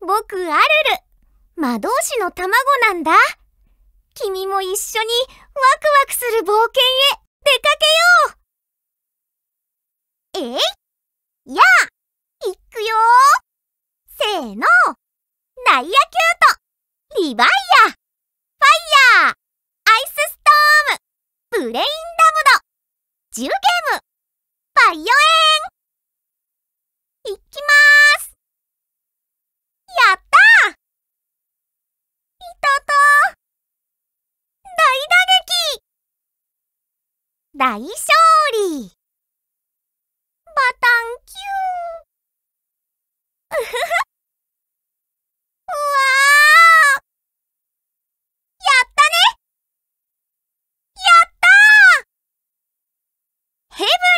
僕アルル魔導士の卵なんだ君も一緒にワクワクする冒険へ出かけようえいやあ行くよせーのダイヤキュートリヴァイアファイヤーアイスストームブレインダムド10ゲームバイオエン行きまーすやった大勝利バタンキュー ヘブン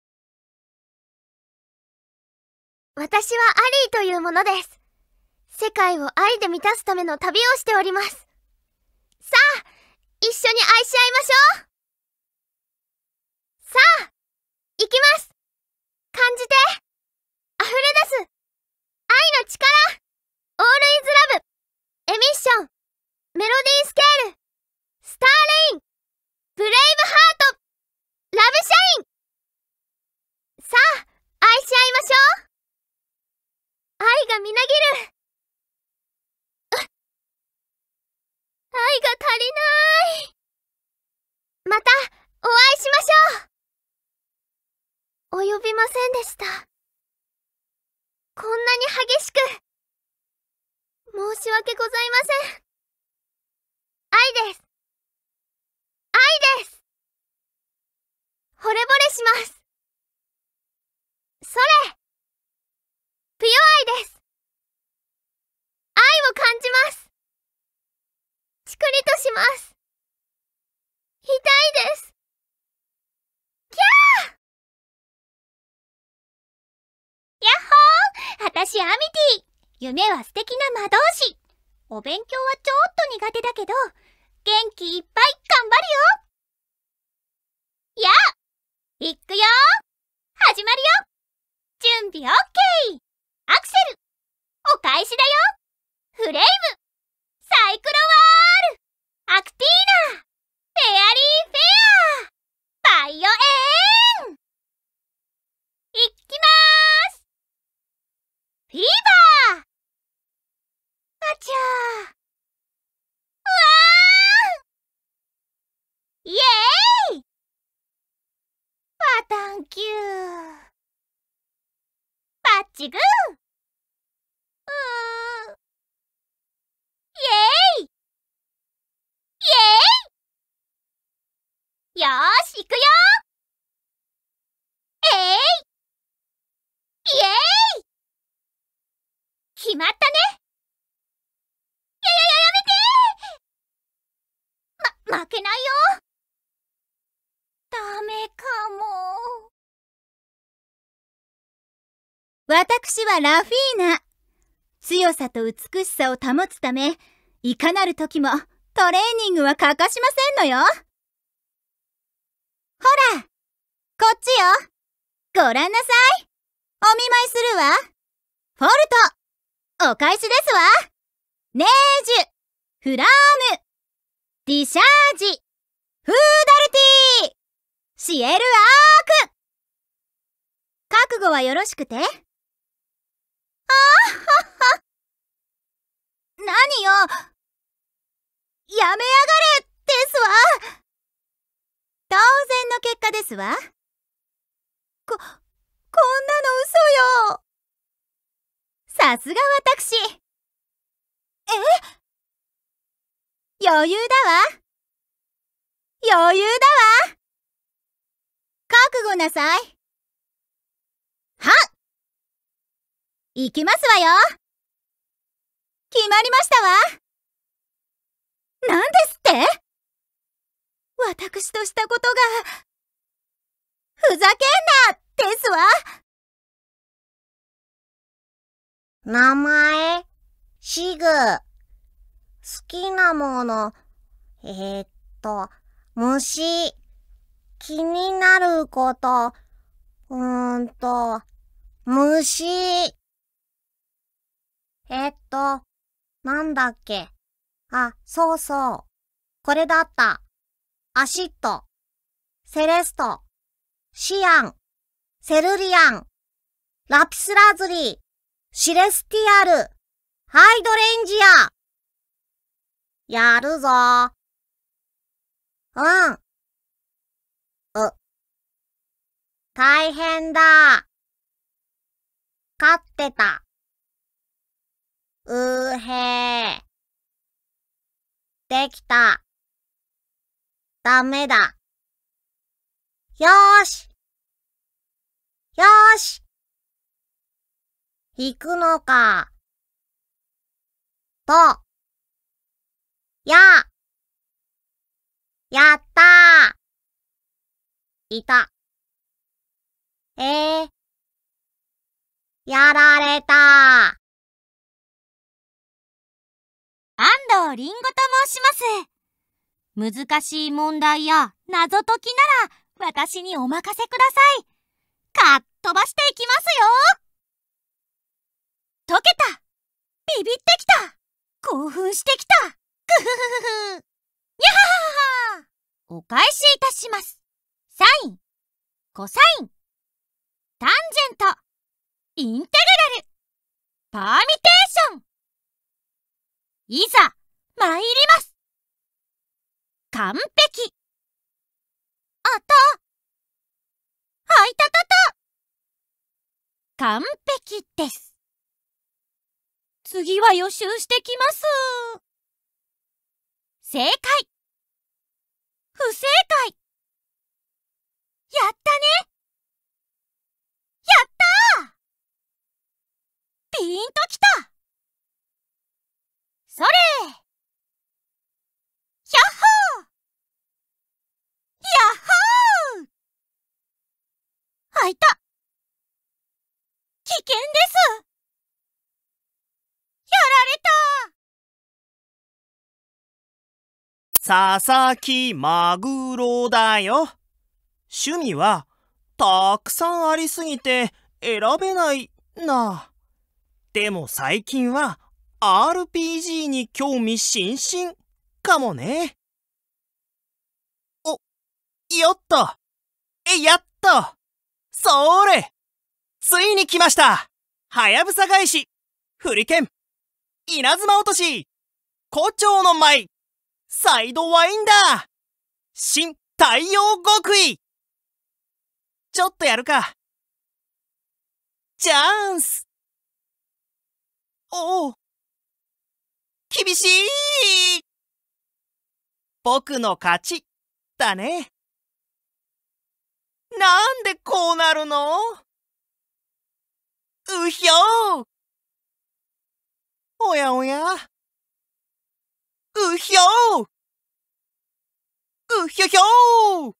私はアリーというものです。世界を愛で満たすための旅をしております。さあ、一緒に愛し合いましょうさあ、行きます感じて溢れ出す愛の力オールイズラブエミッションメロディースケールスターレインブレイブハートラブシャインさあ、愛し合いましょう愛がみなぎる愛が足りないまたお会いしましょう及びませんでしたこんなに激しく申し訳ございません愛です愛です惚れ惚れしますそれ不ュ愛です愛を感じますチクリとします痛いですキャーやっほー私アミティ夢は素敵な魔導士お勉強はちょっと苦手だけど元気いっぱい頑張るよやあいくよ始まるよ準備 OK! アクセルお返しだよフレイムサイクロワール決まったねややややめてま、負けないよダメかも。私はラフィーナ。強さと美しさを保つため、いかなる時もトレーニングは欠かしませんのよ。ほら、こっちよ。ご覧なさい。お見舞いするわ。フォルト。お返しですわネージュフラームディシャージフーダルティーシエルアーク覚悟はよろしくてあはは何よやめやがれですわ当然の結果ですわこ、こんなの嘘よさすが私え余裕だわ余裕だわ覚悟なさいは行きますわよ決まりましたわ何ですって私としたことがふざけんなですわ名前、シグ、好きなもの、えー、っと、虫。気になること、うーんと、虫。えっと、なんだっけ。あ、そうそう。これだった。アシット、セレスト、シアン、セルリアン、ラピスラズリー。シレスティアル、ハイドレンジア。やるぞ。うん。う。大変だ。飼ってた。うーへー。できた。ダメだ。よーし。よーし。行くのか。と、や、やったー。いた。えー、やられたー。安藤りんごと申します。難しい問題や謎解きなら私にお任せください。かっ飛ばしていきますよ溶けたビビってきた興奮してきたグフフフフにゃはははお返しいたしますサインコサインタンジェントインテグラルパーミテーションいざ参ります完璧あたはいたたた完璧です次は予習してきます。正解不正解やったねやったピーンときたそれヤッホーヤッホー開いた危険ですやられた佐々木マグロだよ。趣味はたくさんありすぎて選べないな。でも最近は RPG に興味津々かもね。お、よっと、え、やっと、それ、ついに来ましたはやぶさ返し、フリケン稲妻落とし胡蝶の舞サイドワインダー新太陽極意ちょっとやるか。チャンスおお厳しい僕の勝ちだね。なんでこうなるのうひょうおやおやうひょううひょひょ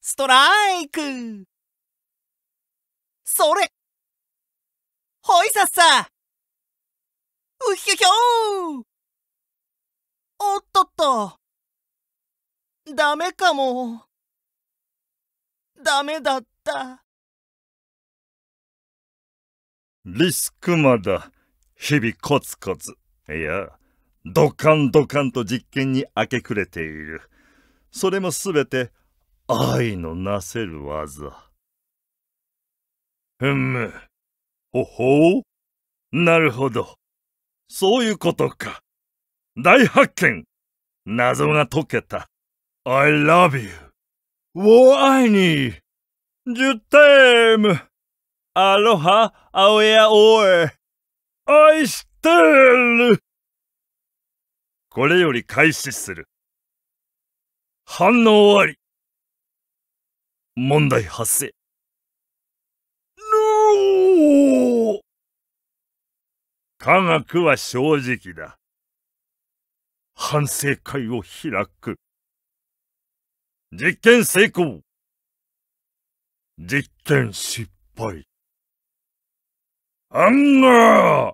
ストライクそれほいさっさうひょひょおっとっとダメかもダメだったリスクマだ日々コツコツ、いや、ドカンドカンと実験に明け暮れている。それもすべて愛のなせる技。ふむ。ほほうなるほど。そういうことか。大発見謎が解けた。I love you. を愛に。ジュテームアロハ、アオヤオエ。愛してるこれより開始する。反応あり。問題発生。ノー科学は正直だ。反省会を開く。実験成功。実験失敗。アンガー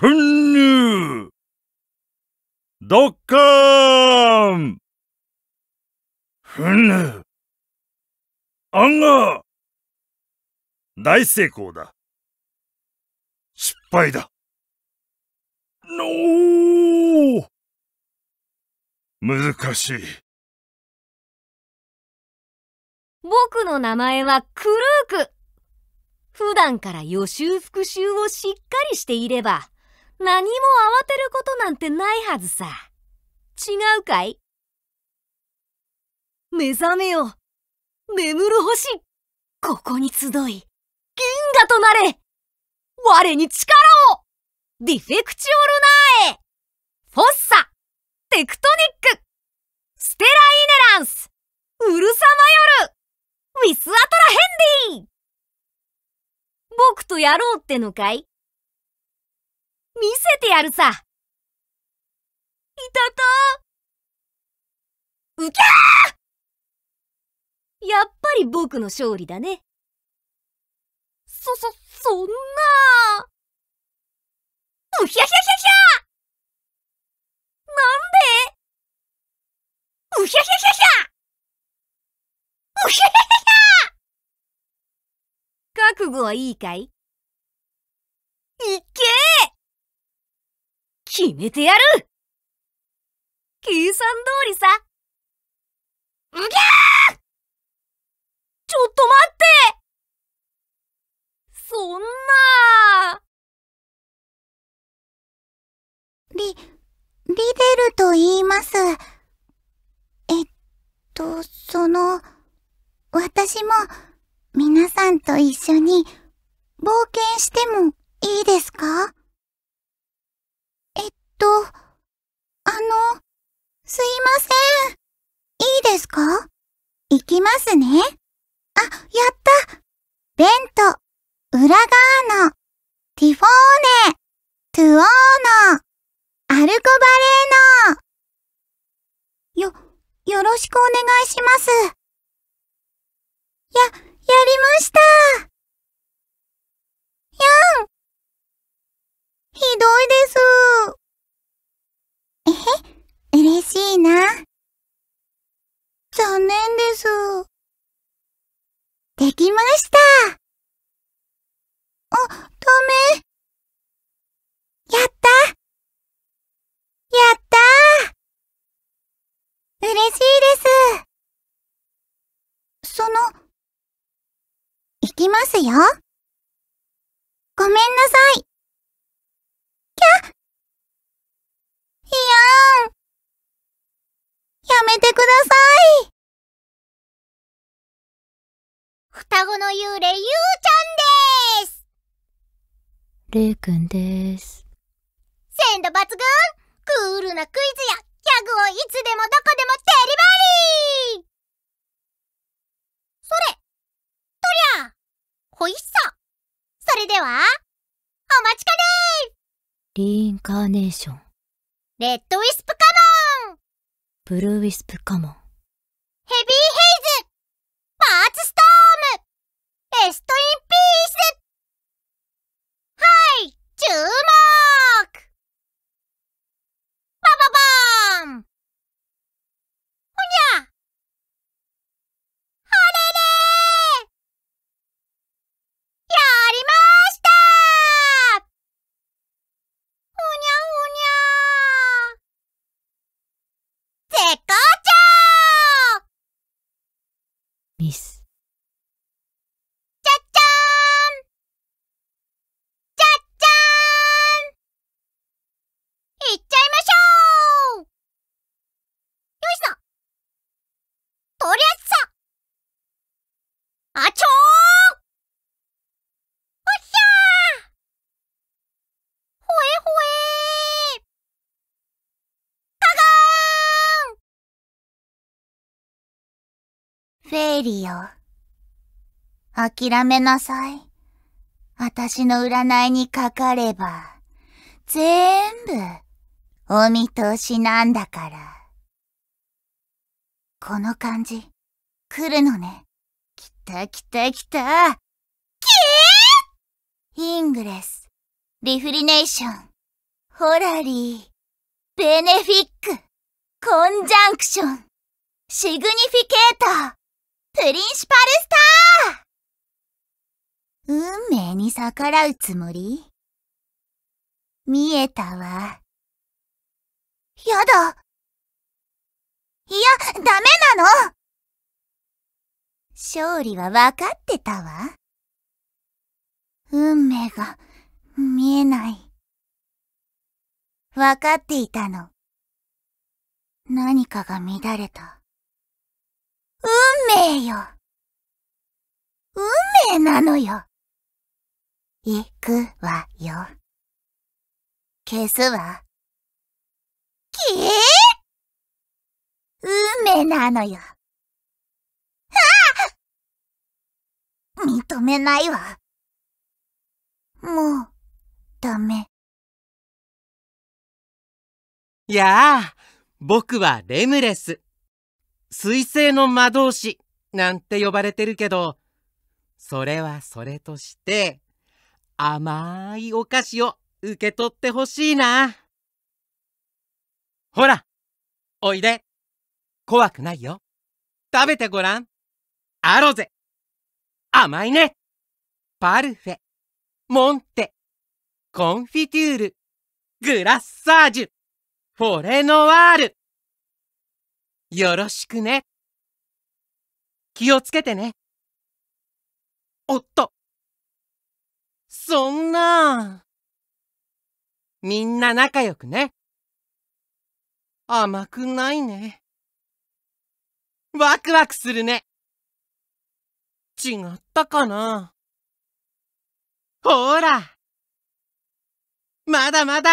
ふんぬードッカーンふんぬーアンガー大成功だ。失敗だ。のー難しい。僕の名前はクルーク。普段から予習復習をしっかりしていれば、何も慌てることなんてないはずさ。違うかい目覚めよ。眠る星。ここに集い、銀河となれ。我に力をディフェクチオルナーエフォッサテクトニックステライネランスウルサマヨルウィスアトラヘンディ僕とやろうってのかい見せてやるさいたたうきゃやっぱり僕の勝利だね。そ、そ、そんなうひゃひゃひゃひゃなんでうひゃひゃひゃひゃうひゃひゃひゃひゃ覚悟はいいかいいけー決めてやる計算通りさ。うぎゃーちょっと待ってそんなリ、リデルと言います。えっと、その、私も、皆さんと一緒に、冒険してもいいですかません。いいですか行きますね。あ、やったベント、ウラガーノ、ティフォーネ、トゥオーノ、アルコバレーノ。よ、よろしくお願いします。や、やりましたやんひどいです。えへ嬉しいな。残念です。できました。あ、ダメ。やったやったー嬉しいです。その、行きますよ。ごめんなさい。双子の幽霊ゆうちゃんですれいくんです。鮮度抜群クールなクイズやギャグをいつでもどこでもデリバリーそれとりゃほいっさそれでは、お待ちかねリーンカーネーション。レッドウィスプカモンブルーウィスプカモンヘビーレストインピースはい注目バババーンほにゃあれれやりましたほにゃほにゃ絶好調ミスフェイリオ。諦めなさい。私の占いにかかれば、ぜーんぶ、お見通しなんだから。この感じ、来るのね。来た来た来た。きーイングレス、リフリネーション、ホラリー、ベネフィック、コンジャンクション、シグニフィケーター。プリンシパルスター運命に逆らうつもり見えたわ。やだいや、ダメなの勝利は分かってたわ。運命が見えない。分かっていたの。何かが乱れた。運命よ。運命なのよ。行くわよ。消すわ。消え運命なのよ。はあ認めないわ。もう、ダメ。やあ、僕はレムレス。水星の魔導士なんて呼ばれてるけど、それはそれとして、甘いお菓子を受け取ってほしいな。ほら、おいで。怖くないよ。食べてごらん。アロゼ。甘いね。パルフェ。モンテ。コンフィテュール。グラッサージュ。フォレノワール。よろしくね。気をつけてね。おっと。そんな。みんな仲良くね。甘くないね。ワクワクするね。違ったかなほらまだまだ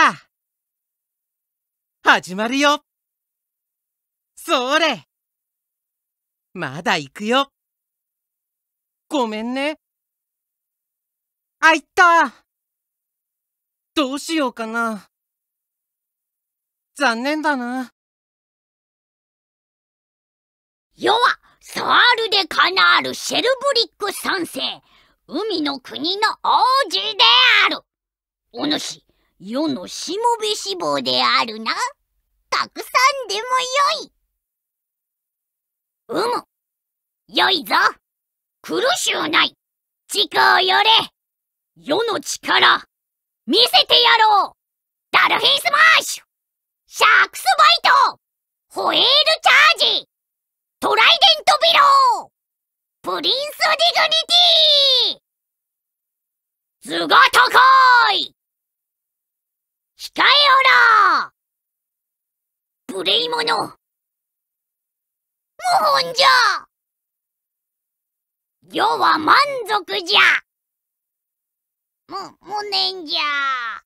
始まるよそれまだ行くよごめんねあいったどうしようかな残念だな世はサール・デ・カナール・シェルブリック三世海の国の王子であるお主世のしもべ志望であるなたくさんでもよいうむ。よいぞ。苦しゅうない。力をよれ。世の力、見せてやろう。ダルフィンスマッシュシャークスバイトホエールチャージトライデントビロープリンスディグニティ図が高い控えおら無礼者本じゃ世は満足じゃむ、無念じゃ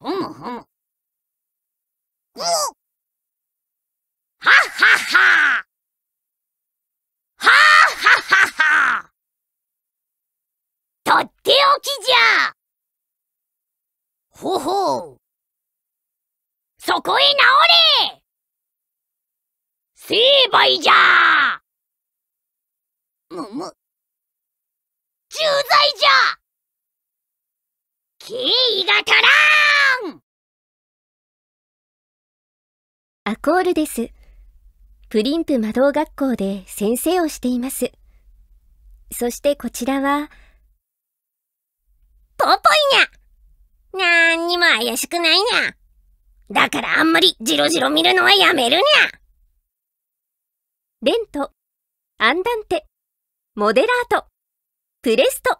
ふむふむ。うはっはっははっはっはとっておきじゃほほうそこへ直れ成敗じゃむむ重罪じゃ敬意が足らんアコールです。プリンプ魔導学校で先生をしています。そしてこちらは、ポポイニャなんにも怪しくないにゃだからあんまりじろじろ見るのはやめるにゃレント、アンダンテ、モデラート、プレスト、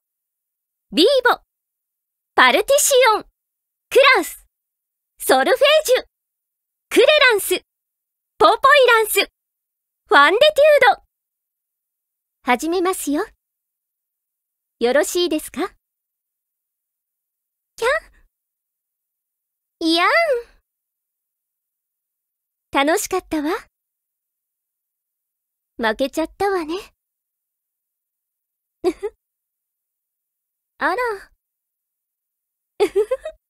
ビーボ、パルティシオン、クラウス、ソルフェージュ、クレランス、ポポイランス、ファンデテュード。始めますよ。よろしいですかキャンいやん楽しかったわ。負けちゃったわね。あら。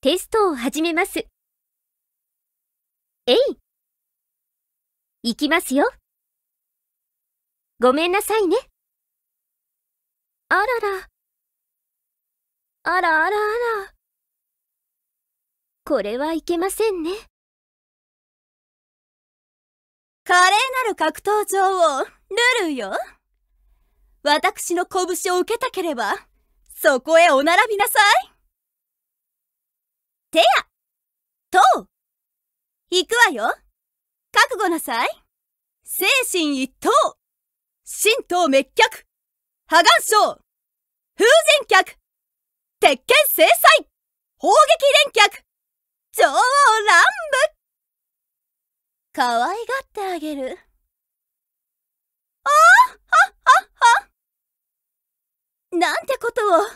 テストを始めます。えい。いきますよ。ごめんなさいね。あらら。あらあらあら。これはいけませんね。華麗なる格闘女王、ルルよ。私の拳を受けたければ、そこへお並びなさい。てや、と、行くわよ。覚悟なさい。精神一等、神道滅却、破顔症、風前客、鉄拳制裁、砲撃連脚、女王乱舞可愛がってあげるああああなんてことをああ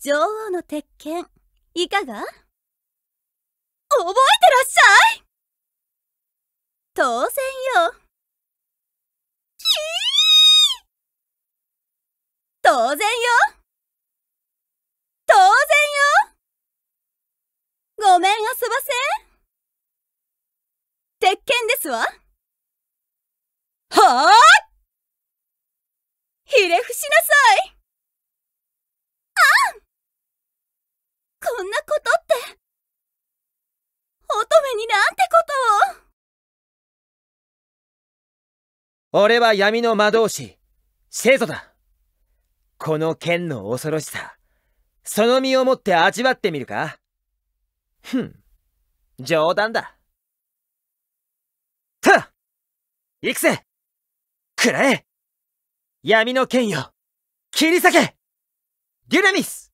女王の鉄拳いかが覚えてらっしゃい当然よ当然よ当然ごめん遊ばせ鉄拳ですわはあひれ伏しなさいあんこんなことって乙女になんてことを俺は闇の魔導士聖祖だこの剣の恐ろしさその身をもって味わってみるかふん冗談だた行くぜくらえ闇の剣よ切り裂けデュラミス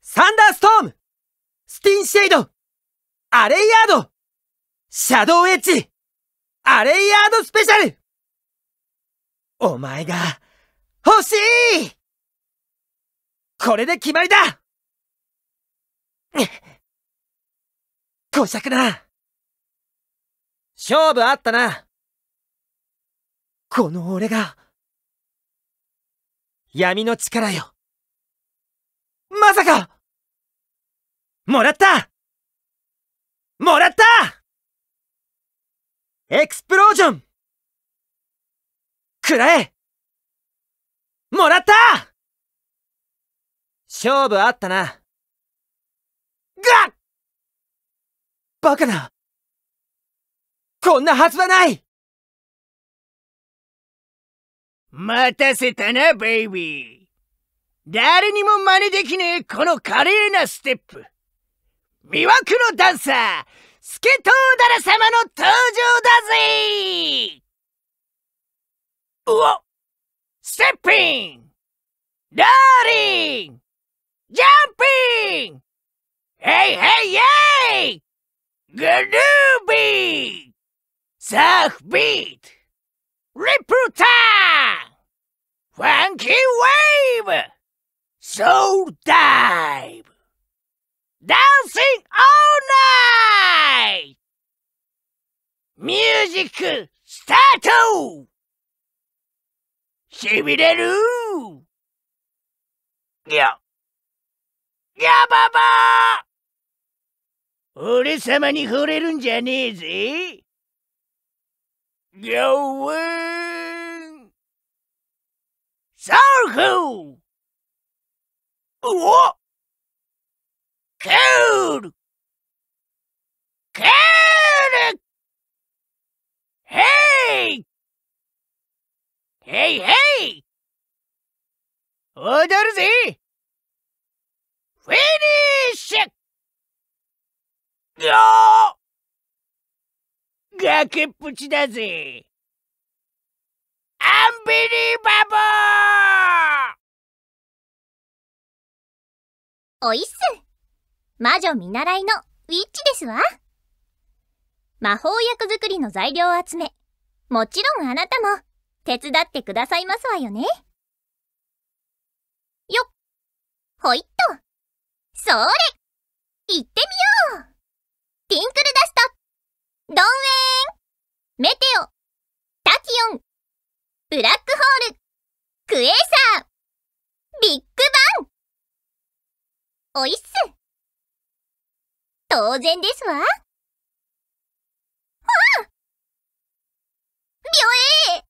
サンダーストームスティンシェイドアレイヤードシャドウエッジアレイヤードスペシャルお前が欲しいこれで決まりだ小しな勝負あったなこの俺が闇の力よまさかもらったもらったエクスプロージョンくらえもらった勝負あったながっバカなこんなはずはない待たせたな、ベイビー。誰にも真似できねえこの華麗なステップ。魅惑のダンサー、スケトウダラ様の登場だぜうおステッピンダーリンジャンピンヘイヘイイェイ Gnubi! Zachbeat! Reputa! Funky Wave! Soul Dive! Dancing all night! Music start! しびれるや、やばばー俺様に惚れるんじゃねえぜ。ギャオウーンサルークおクールクールヘイヘイヘイ踊るぜフィニッシュ崖っぷちだぜアンビリーバボーおいっす魔女見習いのウィッチですわ魔法薬作りの材料を集めもちろんあなたも手伝ってくださいますわよねよっほいっとそれ行ってみようティンクルダスト、ドンウェーン、メテオ、タキオン、ブラックホール、クエーサー、ビッグバンおいっす当然ですわ。わあびょえ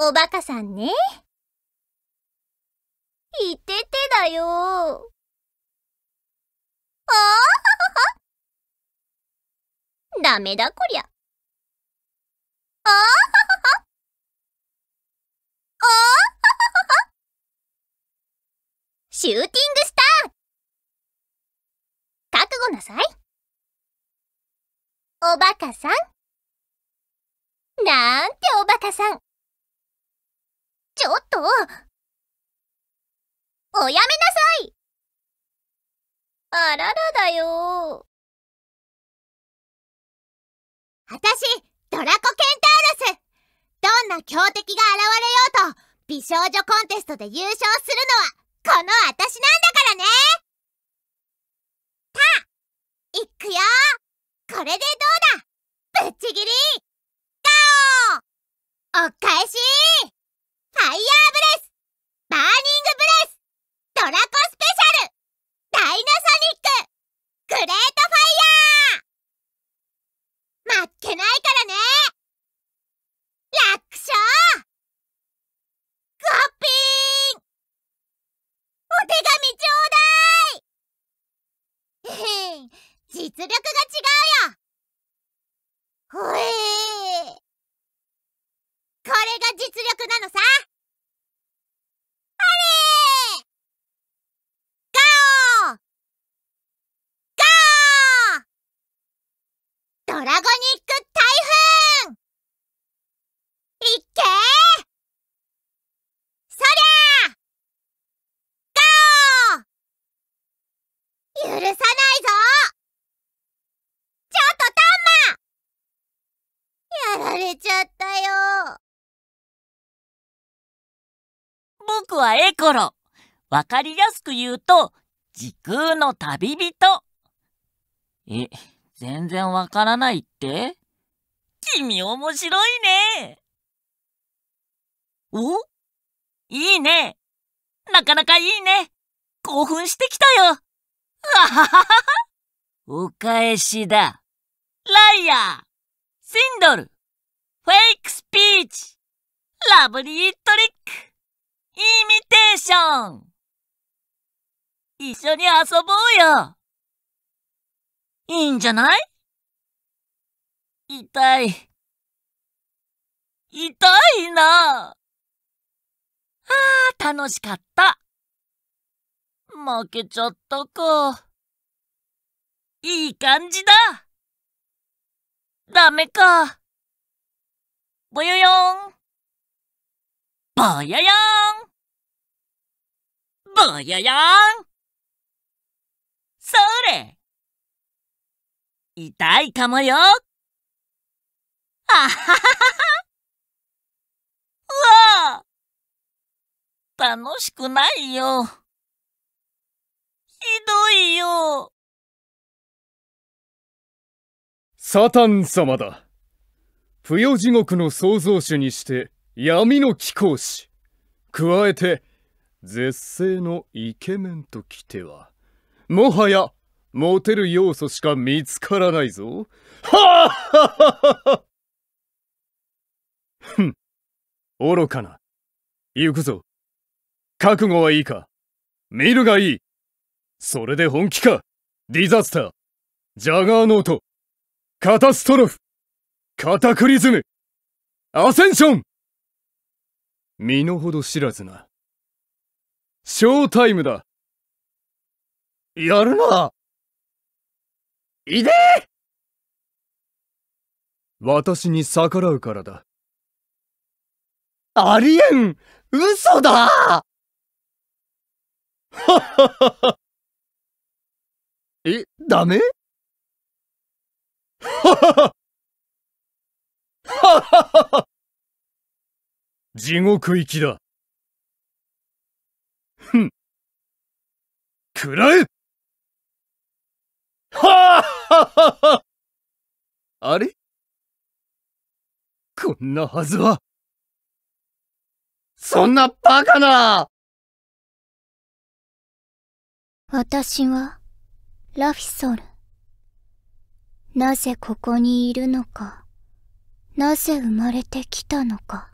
ーおバカさんね。いててだよー。あ ダメだこりゃ。あ あシューティングスター覚悟なさいおバカさんなんておバカさんちょっとおやめなさいあららだよあたし、ドラコケンタウルスどんな強敵が現れようと、美少女コンテストで優勝するのは、このあたしなんだからねさあ、いくよこれでどうだぶっちぎりガオーお返しファイヤーブレスバーニングブレスドラコスペシャルダイナソニックグレートファイヤー負けないからね楽勝ゴッピンお手紙ちょうだいえへん実力が違うよ僕はエコロ。わかりやすく言うと、時空の旅人。え、全然わからないって君面白いね。おいいね。なかなかいいね。興奮してきたよ。あははは。お返しだ。ライアー、シンドル、フェイクスピーチ、ラブリートリック。イミテーション一緒に遊ぼうよいいんじゃない痛い。痛いな。ああ、楽しかった。負けちゃったか。いい感じだ。ダメか。ぼよよん。ぼややーんぼややーんそれ痛いかもよあははははうわ楽しくないよひどいよサタン様だ不要地獄の創造主にして闇の貴公子加えて絶世のイケメンときてはもはやモテる要素しか見つからないぞはあふん愚かな行くぞ覚悟はいいか見るがいいそれで本気かディザスタージャガーノートカタストロフカタクリズムアセンション身の程知らずな。ショータイムだやるないで私に逆らうからだ。ありえん嘘だえ、ダメははははははは地獄行きだ。ふん。くらえはああれこんなはずは。そんなバカな私は、ラフィソル。なぜここにいるのか、なぜ生まれてきたのか。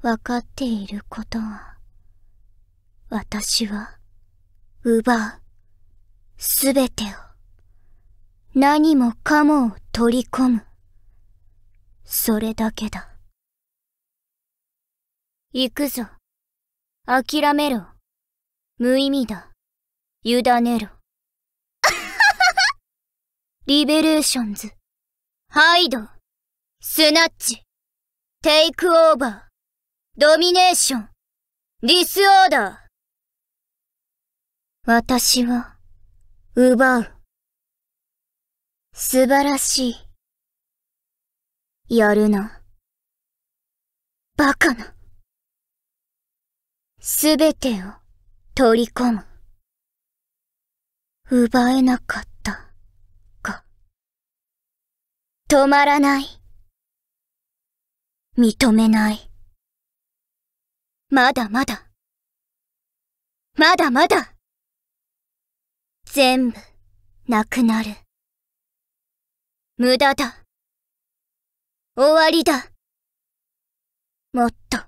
わかっていることは、私は、奪う、すべてを、何もかもを取り込む。それだけだ。行くぞ。諦めろ。無意味だ。委ねろ。リベレーションズ。ハイド。スナッチ。テイクオーバー。ドミネーション、ディスオーダー。私は、奪う。素晴らしい。やるな。バカな。すべてを取り込む。奪えなかったか。止まらない。認めない。まだまだ。まだまだ。全部、なくなる。無駄だ。終わりだ。もっと、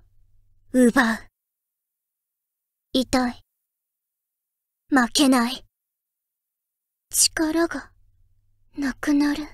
奪う。痛い。負けない。力が、なくなる。